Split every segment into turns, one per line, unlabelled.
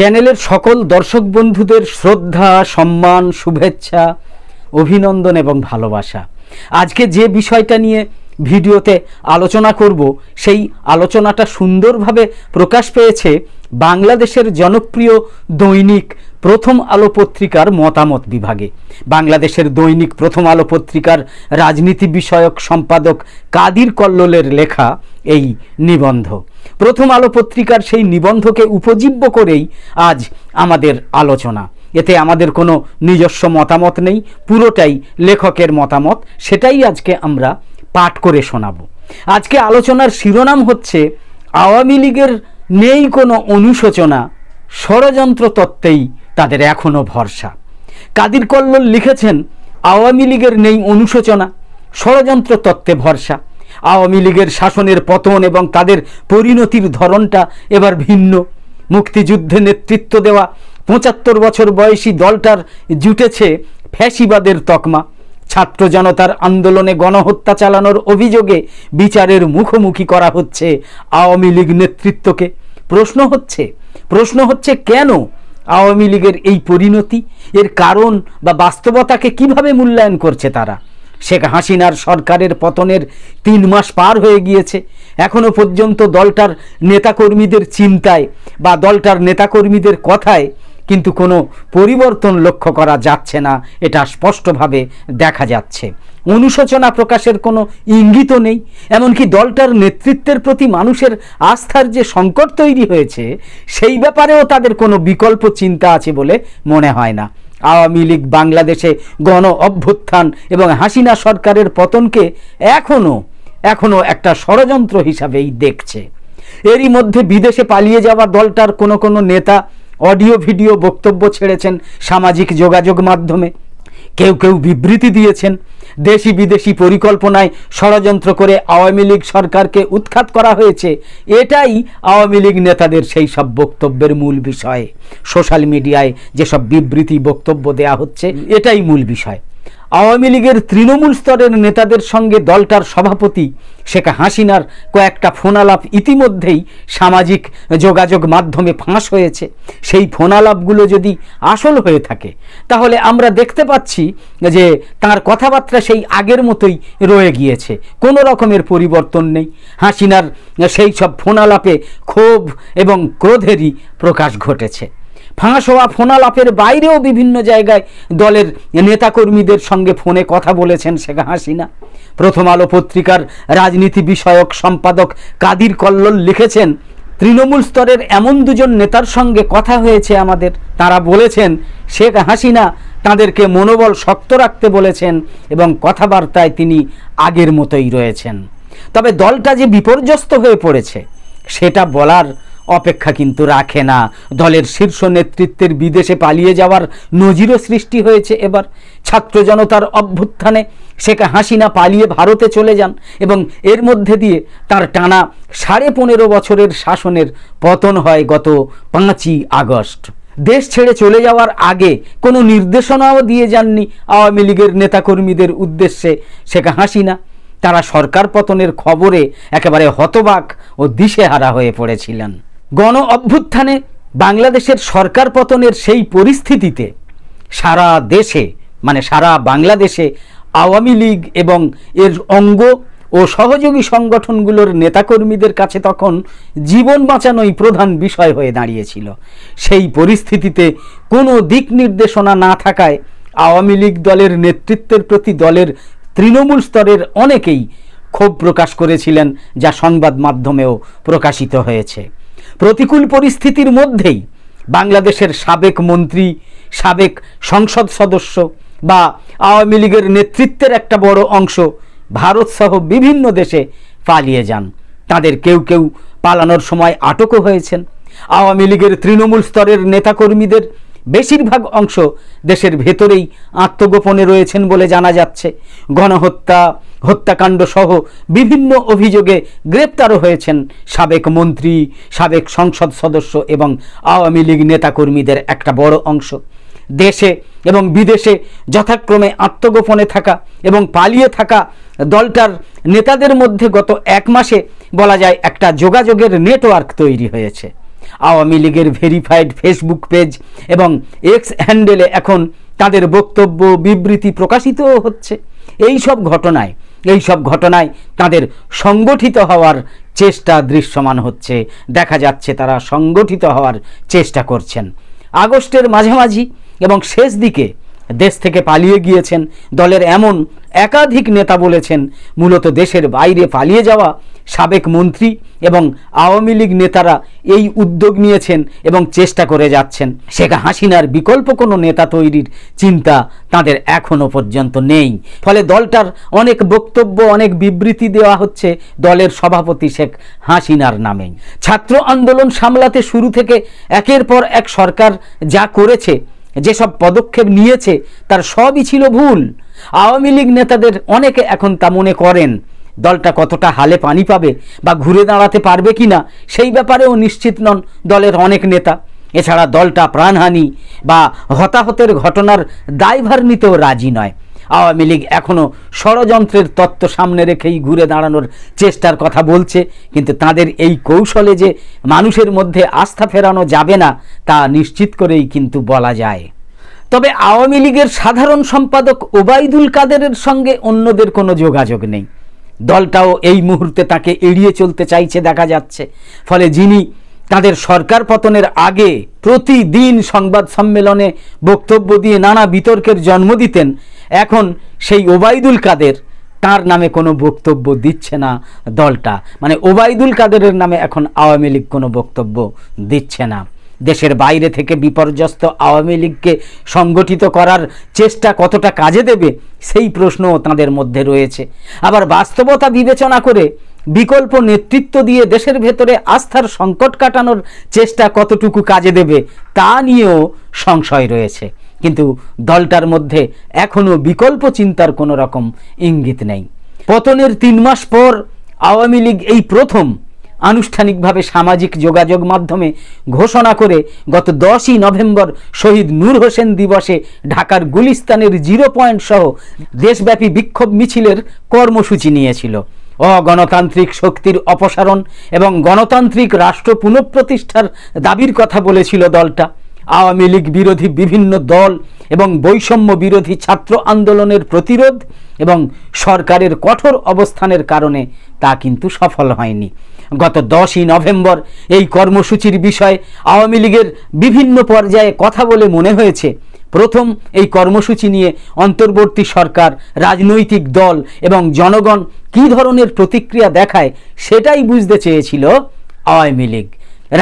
চ্যানেলের সকল দর্শক বন্ধুদের শ্রদ্ধা সম্মান শুভেচ্ছা অভিনন্দন এবং ভালোবাসা আজকে যে বিষয়টা নিয়ে ভিডিওতে আলোচনা করব সেই আলোচনাটা সুন্দরভাবে প্রকাশ পেয়েছে বাংলাদেশের জনপ্রিয় দৈনিক প্রথম আলো পত্রিকার মতামত বিভাগে বাংলাদেশের দৈনিক প্রথম আলো পত্রিকার রাজনীতি বিষয়ক সম্পাদক কাদির কল্লোলের লেখা এই নিবন্ধ প্রথম আলো পত্রিকার সেই নিবন্ধকে উপজীব্য করেই আজ আমাদের আলোচনা এতে আমাদের কোনো নিজস্ব মতামত নেই পুরোটাই লেখকের মতামত সেটাই আজকে আমরা পাঠ করে শোনাব আজকে আলোচনার শিরোনাম হচ্ছে আওয়ামী লীগের নেই কোনো অনুশোচনা ষড়যন্ত্র তত্ত্বেই তাদের এখনও ভরসা কাদির কল্লোল লিখেছেন আওয়ামী লীগের নেই অনুশোচনা ষড়যন্ত্র তত্ত্বে ভরসা আওয়ামী লীগের শাসনের পতন এবং তাদের পরিণতির ধরনটা এবার ভিন্ন মুক্তিযুদ্ধে নেতৃত্ব দেওয়া পঁচাত্তর বছর বয়সী দলটার জুটেছে ফ্যাসিবাদের তকমা ছাত্র জনতার আন্দোলনে গণহত্যা চালানোর অভিযোগে বিচারের মুখোমুখি করা হচ্ছে আওয়ামী লীগ নেতৃত্বকে প্রশ্ন হচ্ছে প্রশ্ন হচ্ছে কেন আওয়ামী লীগের এই পরিণতি এর কারণ বা বাস্তবতাকে কিভাবে মূল্যায়ন করছে তারা শেখ হাসিনার সরকারের পতনের তিন মাস পার হয়ে গিয়েছে এখনও পর্যন্ত দলটার নেতাকর্মীদের চিন্তায় বা দলটার নেতাকর্মীদের কথায় কিন্তু কোনো পরিবর্তন লক্ষ্য করা যাচ্ছে না এটা স্পষ্টভাবে দেখা যাচ্ছে অনুশোচনা প্রকাশের কোনো ইঙ্গিত নেই এমনকি দলটার নেতৃত্বের প্রতি মানুষের আস্থার যে সংকট তৈরি হয়েছে সেই ব্যাপারেও তাদের কোনো বিকল্প চিন্তা আছে বলে মনে হয় না আওয়ামী লীগ বাংলাদেশে গণ অভ্যুত্থান এবং হাসিনা সরকারের পতনকে এখনও এখনও একটা ষড়যন্ত্র হিসাবেই দেখছে এরই মধ্যে বিদেশে পালিয়ে যাওয়া দলটার কোনো কোনো নেতা অডিও ভিডিও বক্তব্য ছেড়েছেন সামাজিক যোগাযোগ মাধ্যমে কেউ কেউ বিবৃতি দিয়েছেন দেশি বিদেশি পরিকল্পনায় ষড়যন্ত্র করে আওয়ামী লীগ সরকারকে উৎখাত করা হয়েছে এটাই আওয়ামী লীগ নেতাদের সেই সব বক্তব্যের মূল বিষয় সোশ্যাল মিডিয়ায় যেসব বিবৃতি বক্তব্য দেয়া হচ্ছে এটাই মূল বিষয় আওয়ামী লীগের তৃণমূল স্তরের নেতাদের সঙ্গে দলটার সভাপতি শেখ হাসিনার কয়েকটা ফোনালাপ ইতিমধ্যেই সামাজিক যোগাযোগ মাধ্যমে ফাঁস হয়েছে সেই ফোনালাপগুলো যদি আসল হয়ে থাকে তাহলে আমরা দেখতে পাচ্ছি যে তার কথাবার্তা সেই আগের মতোই রয়ে গিয়েছে কোনো রকমের পরিবর্তন নেই হাসিনার সেই সব ফোনালাপে ক্ষোভ এবং ক্রোধেরই প্রকাশ ঘটেছে ফাঁস হওয়া ফোনালাপের বাইরেও বিভিন্ন জায়গায় দলের নেতাকর্মীদের সঙ্গে ফোনে কথা বলেছেন শেখ হাসিনা প্রথম আলো পত্রিকার রাজনীতি বিষয়ক সম্পাদক কাদির কল্লোল লিখেছেন তৃণমূল স্তরের এমন দুজন নেতার সঙ্গে কথা হয়েছে আমাদের তারা বলেছেন শেখ হাসিনা তাদেরকে মনোবল শক্ত রাখতে বলেছেন এবং কথাবার্তায় তিনি আগের মতোই রয়েছেন তবে দলটা যে বিপর্যস্ত হয়ে পড়েছে সেটা বলার অপেক্ষা কিন্তু রাখে না দলের শীর্ষ নেতৃত্বের বিদেশে পালিয়ে যাওয়ার নজিরও সৃষ্টি হয়েছে এবার ছাত্র জনতার অভ্যুত্থানে শেখ হাসিনা পালিয়ে ভারতে চলে যান এবং এর মধ্যে দিয়ে তার টানা সাড়ে পনেরো বছরের শাসনের পতন হয় গত পাঁচই আগস্ট দেশ ছেড়ে চলে যাওয়ার আগে কোনো নির্দেশনাও দিয়ে যাননি আওয়ামী লীগের নেতাকর্মীদের উদ্দেশ্যে শেখ হাসিনা তারা সরকার পতনের খবরে একেবারে হতবাক ও দিশেহারা হয়ে পড়েছিলেন গণ অভ্যুত্থানে বাংলাদেশের সরকার পতনের সেই পরিস্থিতিতে সারা দেশে মানে সারা বাংলাদেশে আওয়ামী লীগ এবং এর অঙ্গ ও সহযোগী সংগঠনগুলোর নেতাকর্মীদের কাছে তখন জীবন বাঁচানোই প্রধান বিষয় হয়ে দাঁড়িয়েছিল সেই পরিস্থিতিতে কোনো দিক নির্দেশনা না থাকায় আওয়ামী লীগ দলের নেতৃত্বের প্রতি দলের তৃণমূল স্তরের অনেকেই ক্ষোভ প্রকাশ করেছিলেন যা সংবাদ মাধ্যমেও প্রকাশিত হয়েছে প্রতিকূল পরিস্থিতির মধ্যেই বাংলাদেশের সাবেক মন্ত্রী সাবেক সংসদ সদস্য বা আওয়ামী লীগের নেতৃত্বের একটা বড় অংশ ভারতসহ বিভিন্ন দেশে পালিয়ে যান তাদের কেউ কেউ পালানোর সময় আটকও হয়েছেন আওয়ামী লীগের তৃণমূল স্তরের নেতাকর্মীদের বেশিরভাগ অংশ দেশের ভেতরেই আত্মগোপনে রয়েছেন বলে জানা যাচ্ছে গণহত্যা হত্যাকাণ্ড সহ বিভিন্ন অভিযোগে গ্রেপ্তারও হয়েছেন সাবেক মন্ত্রী সাবেক সংসদ সদস্য এবং আওয়ামী লীগ নেতাকর্মীদের একটা বড় অংশ দেশে এবং বিদেশে যথাক্রমে আত্মগোপনে থাকা এবং পালিয়ে থাকা দলটার নেতাদের মধ্যে গত এক মাসে বলা যায় একটা যোগাযোগের নেটওয়ার্ক তৈরি হয়েছে আওয়ামী লীগের ভেরিফাইড ফেসবুক পেজ এবং এক্স হ্যান্ডেলে এখন তাদের বক্তব্য বিবৃতি প্রকাশিতও হচ্ছে এই সব ঘটনায় এই সব ঘটনায় তাদের সংগঠিত হওয়ার চেষ্টা দৃশ্যমান হচ্ছে দেখা যাচ্ছে তারা সংগঠিত হওয়ার চেষ্টা করছেন আগস্টের মাঝামাঝি এবং শেষ দিকে দেশ থেকে পালিয়ে গিয়েছেন দলের এমন একাধিক নেতা বলেছেন মূলত দেশের বাইরে পালিয়ে যাওয়া সাবেক মন্ত্রী এবং আওয়ামী লীগ নেতারা এই উদ্যোগ নিয়েছেন এবং চেষ্টা করে যাচ্ছেন শেখ হাসিনার বিকল্প কোনো নেতা তৈরির চিন্তা তাদের এখনও পর্যন্ত নেই ফলে দলটার অনেক বক্তব্য অনেক বিবৃতি দেওয়া হচ্ছে দলের সভাপতি শেখ হাসিনার নামে ছাত্র আন্দোলন সামলাতে শুরু থেকে একের পর এক সরকার যা করেছে যেসব পদক্ষেপ নিয়েছে তার সবই ছিল ভুল আওয়ামী লীগ নেতাদের অনেকে এখন তা মনে করেন দলটা কতটা হালে পানি পাবে বা ঘুরে দাঁড়াতে পারবে কি না সেই ব্যাপারেও নিশ্চিত নন দলের অনেক নেতা এছাড়া দলটা প্রাণহানি বা হতাহতের ঘটনার দায়ভার নিতেও রাজি নয় আওয়ামী লীগ এখনও ষড়যন্ত্রের তত্ত্ব সামনে রেখেই ঘুরে দাঁড়ানোর চেষ্টার কথা বলছে কিন্তু তাদের এই কৌশলে যে মানুষের মধ্যে আস্থা ফেরানো যাবে না তা নিশ্চিত করেই কিন্তু বলা যায় তবে আওয়ামী লীগের সাধারণ সম্পাদক ওবায়দুল কাদেরের সঙ্গে অন্যদের কোনো যোগাযোগ নেই দলটাও এই মুহূর্তে তাকে এড়িয়ে চলতে চাইছে দেখা যাচ্ছে ফলে যিনি তাদের সরকার পতনের আগে প্রতিদিন সংবাদ সম্মেলনে বক্তব্য দিয়ে নানা বিতর্কের জন্ম দিতেন এখন সেই ওবায়দুল কাদের তার নামে কোনো বক্তব্য দিচ্ছে না দলটা মানে ওবায়দুল কাদেরের নামে এখন আওয়ামী লীগ কোনো বক্তব্য দিচ্ছে না দেশের বাইরে থেকে বিপর্যস্ত আওয়ামী লীগকে সংগঠিত করার চেষ্টা কতটা কাজে দেবে সেই প্রশ্নও তাঁদের মধ্যে রয়েছে আবার বাস্তবতা বিবেচনা করে বিকল্প নেতৃত্ব দিয়ে দেশের ভেতরে আস্থার সংকট কাটানোর চেষ্টা কতটুকু কাজে দেবে তা নিয়েও সংশয় রয়েছে কিন্তু দলটার মধ্যে এখনও বিকল্প চিন্তার কোনো রকম ইঙ্গিত নেই পতনের তিন মাস পর আওয়ামী লীগ এই প্রথম আনুষ্ঠানিকভাবে সামাজিক যোগাযোগ মাধ্যমে ঘোষণা করে গত দশই নভেম্বর শহীদ নূর হোসেন দিবসে ঢাকার গুলিস্তানের জিরো পয়েন্ট সহ দেশব্যাপী বিক্ষোভ মিছিলের কর্মসূচি নিয়েছিল অগণতান্ত্রিক শক্তির অপসারণ এবং গণতান্ত্রিক রাষ্ট্র পুনঃপ্রতিষ্ঠার দাবির কথা বলেছিল দলটা আওয়ামী লীগ বিরোধী বিভিন্ন দল এবং বৈষম্য বিরোধী ছাত্র আন্দোলনের প্রতিরোধ এবং সরকারের কঠোর অবস্থানের কারণে তা কিন্তু সফল হয়নি গত দশই নভেম্বর এই কর্মসূচির বিষয়ে আওয়ামী লীগের বিভিন্ন পর্যায়ে কথা বলে মনে হয়েছে প্রথম এই কর্মসূচি নিয়ে অন্তর্বর্তী সরকার রাজনৈতিক দল এবং জনগণ কী ধরনের প্রতিক্রিয়া দেখায় সেটাই বুঝতে চেয়েছিল আওয়ামী লীগ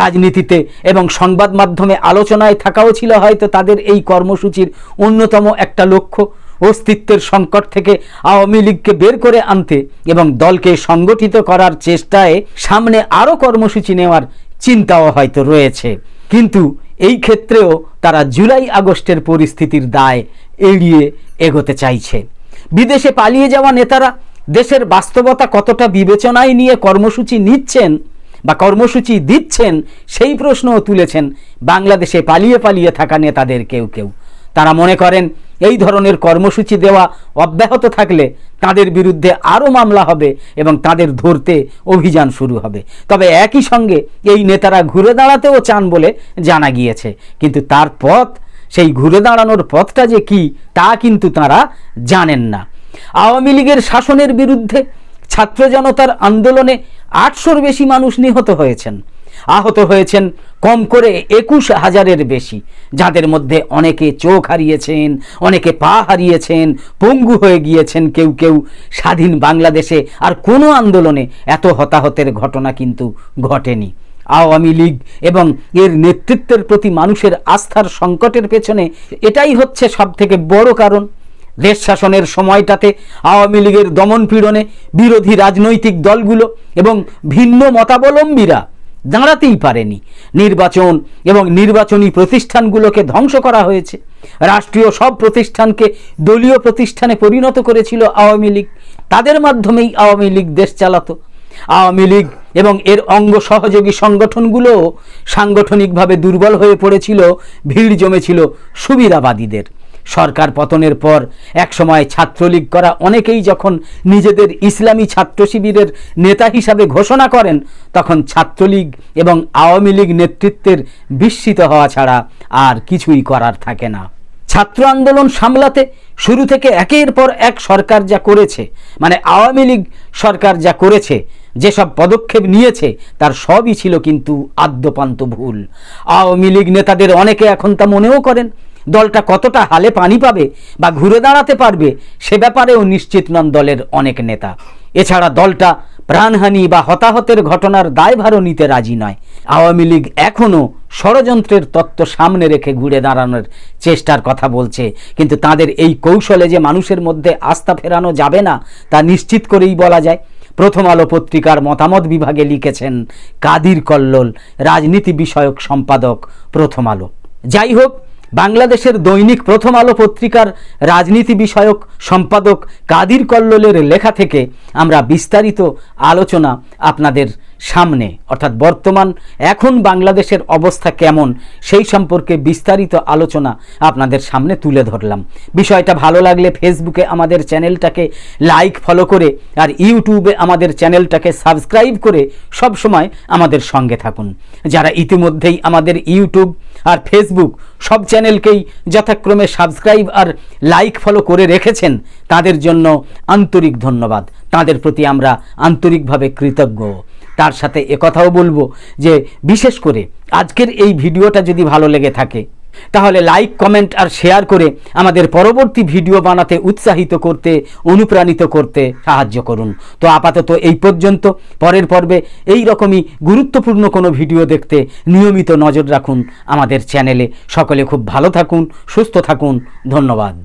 রাজনীতিতে এবং সংবাদ মাধ্যমে আলোচনায় থাকাও ছিল হয়তো তাদের এই কর্মসূচির অন্যতম একটা লক্ষ্য অস্তিত্বের সংকট থেকে আওয়ামী লীগকে বের করে আনতে এবং দলকে সংগঠিত করার চেষ্টায় সামনে আরও কর্মসূচি নেওয়ার চিন্তাও হয়তো রয়েছে কিন্তু এই ক্ষেত্রেও তারা জুলাই আগস্টের পরিস্থিতির দায় এড়িয়ে এগোতে চাইছে বিদেশে পালিয়ে যাওয়া নেতারা দেশের বাস্তবতা কতটা বিবেচনায় নিয়ে কর্মসূচি নিচ্ছেন বা কর্মসূচি দিচ্ছেন সেই প্রশ্নও তুলেছেন বাংলাদেশে পালিয়ে পালিয়ে থাকা নেতাদের কেউ কেউ তারা মনে করেন এই ধরনের কর্মসূচি দেওয়া অব্যাহত থাকলে তাদের বিরুদ্ধে আরও মামলা হবে এবং তাদের ধরতে অভিযান শুরু হবে তবে একই সঙ্গে এই নেতারা ঘুরে দাঁড়াতেও চান বলে জানা গিয়েছে কিন্তু তার পথ সেই ঘুরে দাঁড়ানোর পথটা যে কি তা কিন্তু তারা জানেন না আওয়ামী লীগের শাসনের বিরুদ্ধে ছাত্র জনতার আন্দোলনে আটশোর বেশি মানুষ নিহত হয়েছেন আহত হয়েছেন কম করে একুশ হাজারের বেশি যাদের মধ্যে অনেকে চোখ হারিয়েছেন অনেকে পা হারিয়েছেন পঙ্গু হয়ে গিয়েছেন কেউ কেউ স্বাধীন বাংলাদেশে আর কোনো আন্দোলনে এত হতাহতের ঘটনা কিন্তু ঘটেনি আওয়ামী লীগ এবং এর নেতৃত্বের প্রতি মানুষের আস্থার সংকটের পেছনে এটাই হচ্ছে সবথেকে বড় কারণ দেশ শাসনের সময়টাতে আওয়ামী লীগের দমনপীড়নে বিরোধী রাজনৈতিক দলগুলো এবং ভিন্ন মতাবলম্বীরা দাঁড়াতেই পারেনি নির্বাচন এবং নির্বাচনী প্রতিষ্ঠানগুলোকে ধ্বংস করা হয়েছে রাষ্ট্রীয় সব প্রতিষ্ঠানকে দলীয় প্রতিষ্ঠানে পরিণত করেছিল আওয়ামী লীগ তাদের মাধ্যমেই আওয়ামী লীগ দেশ চালাতো আওয়ামী লীগ এবং এর অঙ্গ সহযোগী সংগঠনগুলোও সাংগঠনিকভাবে দুর্বল হয়ে পড়েছিল ভিড় জমেছিল সুবিধাবাদীদের সরকার পতনের পর একসময় ছাত্রলীগ করা অনেকেই যখন নিজেদের ইসলামী ছাত্র শিবিরের নেতা হিসাবে ঘোষণা করেন তখন ছাত্রলীগ এবং আওয়ামী লীগ নেতৃত্বের বিস্মিত হওয়া ছাড়া আর কিছুই করার থাকে না ছাত্র আন্দোলন সামলাতে শুরু থেকে একের পর এক সরকার যা করেছে মানে আওয়ামী লীগ সরকার যা করেছে যেসব পদক্ষেপ নিয়েছে তার সবই ছিল কিন্তু আদ্যপান্ত ভুল আওয়ামী লীগ নেতাদের অনেকে এখন তা মনেও করেন দলটা কতটা হালে পানি পাবে বা ঘুরে দাঁড়াতে পারবে সে ব্যাপারেও নিশ্চিত নন দলের অনেক নেতা এছাড়া দলটা প্রাণহানি বা হতাহতের ঘটনার দায়ভারও নিতে রাজি নয় আওয়ামী লীগ এখনও ষড়যন্ত্রের তত্ত্ব সামনে রেখে ঘুরে দাঁড়ানোর চেষ্টার কথা বলছে কিন্তু তাদের এই কৌশলে যে মানুষের মধ্যে আস্থা ফেরানো যাবে না তা নিশ্চিত করেই বলা যায় প্রথম আলো পত্রিকার মতামত বিভাগে লিখেছেন কাদির কল্লোল রাজনীতি বিষয়ক সম্পাদক প্রথম আলো যাই হোক বাংলাদেশের দৈনিক প্রথম আলো পত্রিকার রাজনীতি বিষয়ক সম্পাদক কাদির কল্লোলের লেখা থেকে আমরা বিস্তারিত আলোচনা আপনাদের সামনে অর্থাৎ বর্তমান এখন বাংলাদেশের অবস্থা কেমন সেই সম্পর্কে বিস্তারিত আলোচনা আপনাদের সামনে তুলে ধরলাম বিষয়টা ভালো লাগলে ফেসবুকে আমাদের চ্যানেলটাকে লাইক ফলো করে আর ইউটিউবে আমাদের চ্যানেলটাকে সাবস্ক্রাইব করে সব সময় আমাদের সঙ্গে থাকুন যারা ইতিমধ্যেই আমাদের ইউটিউব আর ফেসবুক সব চ্যানেলকেই যথাক্রমে সাবস্ক্রাইব আর লাইক ফলো করে রেখেছেন তাদের জন্য আন্তরিক ধন্যবাদ তাদের প্রতি আমরা আন্তরিকভাবে কৃতজ্ঞ তার সাথে একথাও বলবো যে বিশেষ করে আজকের এই ভিডিওটা যদি ভালো লেগে থাকে তাহলে লাইক কমেন্ট আর শেয়ার করে আমাদের পরবর্তী ভিডিও বানাতে উৎসাহিত করতে অনুপ্রাণিত করতে সাহায্য করুন তো আপাতত এই পর্যন্ত পরের পর্বে এই রকমই গুরুত্বপূর্ণ কোনো ভিডিও দেখতে নিয়মিত নজর রাখুন আমাদের চ্যানেলে সকলে খুব ভালো থাকুন সুস্থ থাকুন ধন্যবাদ